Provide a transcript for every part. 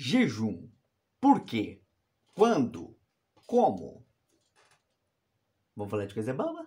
Jejum. Por quê? Quando? Como? Vamos falar de coisa boa?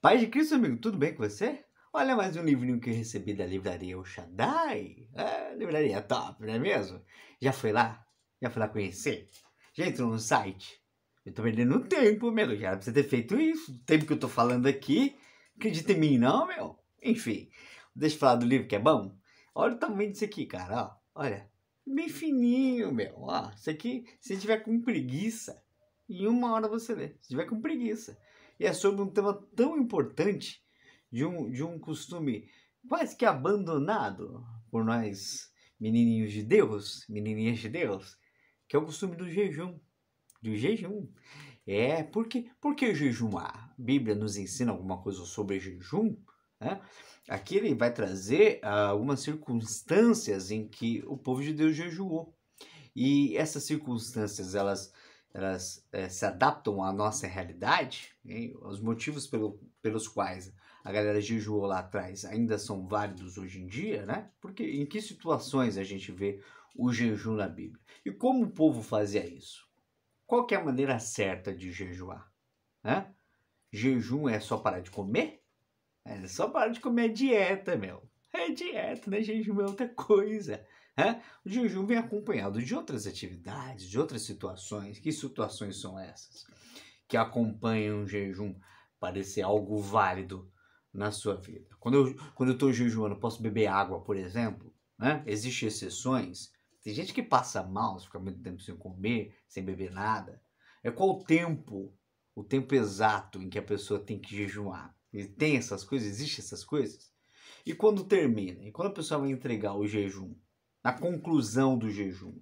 Pai de Cristo, amigo, tudo bem com você? Olha mais um livrinho que eu recebi da livraria O Shaddai. É livraria top, não é mesmo? Já foi lá? Já foi lá conhecer? Já entrou no site? Eu tô perdendo tempo, meu. Já era pra você ter feito isso. O tempo que eu tô falando aqui. Acredita em mim, não, meu? Enfim, deixa eu falar do livro que é bom. Olha o tamanho disso aqui, cara. Ó, olha, bem fininho, meu. Ó, isso aqui, se tiver com preguiça, em uma hora você lê. Se tiver com preguiça. E é sobre um tema tão importante de um, de um costume quase que abandonado por nós menininhos de Deus, menininhas de Deus, que é o costume do jejum, do jejum. É, porque porque que A Bíblia nos ensina alguma coisa sobre jejum? Né? Aqui ele vai trazer ah, algumas circunstâncias em que o povo de Deus jejuou. E essas circunstâncias, elas elas é, se adaptam à nossa realidade, hein? os motivos pelo, pelos quais a galera jejuou lá atrás ainda são válidos hoje em dia, né? Porque em que situações a gente vê o jejum na Bíblia? E como o povo fazia isso? Qual que é a maneira certa de jejuar? Né? Jejum é só parar de comer? É só parar de comer dieta, meu. É dieta, né? Jejum é outra coisa. Né? O jejum vem acompanhado de outras atividades, de outras situações. Que situações são essas que acompanham o jejum para ser algo válido na sua vida? Quando eu estou quando eu jejuando, posso beber água, por exemplo? Né? Existem exceções. Tem gente que passa mal, fica muito tempo sem comer, sem beber nada. É qual o tempo, o tempo exato em que a pessoa tem que jejuar? E tem essas coisas? Existem essas coisas? E quando termina? E quando a pessoa vai entregar o jejum? na conclusão do jejum.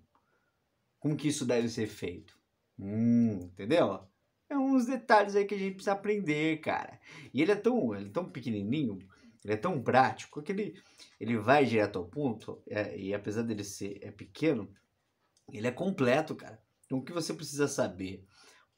Como que isso deve ser feito? Hum, entendeu? É uns detalhes aí que a gente precisa aprender, cara. E ele é tão, ele é tão pequenininho, ele é tão prático que ele, ele vai direto ao ponto. É, e apesar dele ser é pequeno, ele é completo, cara. Então o que você precisa saber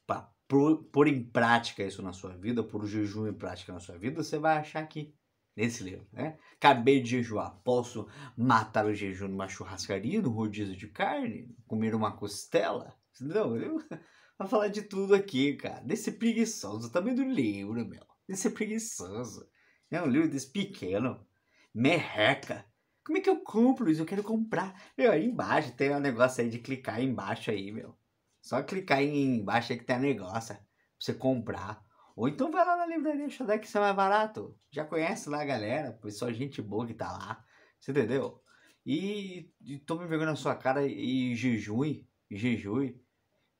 para pôr em prática isso na sua vida, pôr o jejum em prática na sua vida, você vai achar aqui nesse livro, né? Acabei de jejuar, posso matar o jejum numa churrascaria, num rodízio de carne, comer uma costela? Não, eu vou falar de tudo aqui, cara. Desse preguiçoso também do livro, meu. Desse preguiçoso. É um livro desse pequeno. Merreca. Como é que eu compro isso? Eu quero comprar. Meu, aí embaixo tem um negócio aí de clicar aí embaixo aí, meu. Só clicar aí embaixo aí é que tem um negócio pra você comprar. Ou então vai lá na Livraria Xodé que isso é mais barato. Já conhece lá a galera, pessoal, gente boa que tá lá. Você entendeu? E, e tome vergonha na sua cara e, e jejue, jejue.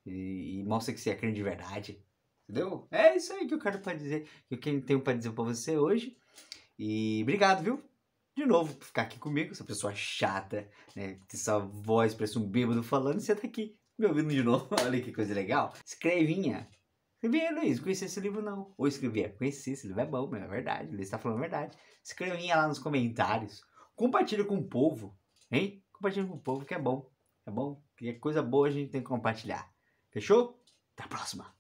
E, e mostra que você é crente de verdade. Entendeu? É isso aí que eu quero para dizer, que eu tenho para dizer para você hoje. E obrigado, viu? de novo por ficar aqui comigo, essa pessoa chata, né? essa voz, parece um bêbado falando, e você tá aqui me ouvindo de novo. Olha que coisa legal. Escrevinha, Escrevia, Luiz, conheci esse livro não. Ou escrevia, conheci, esse livro é bom, mas é verdade, Luiz tá falando a verdade. Escrevinha lá nos comentários. Compartilha com o povo, hein? Compartilha com o povo que é bom, é bom? Que é coisa boa a gente tem que compartilhar. Fechou? Até a próxima!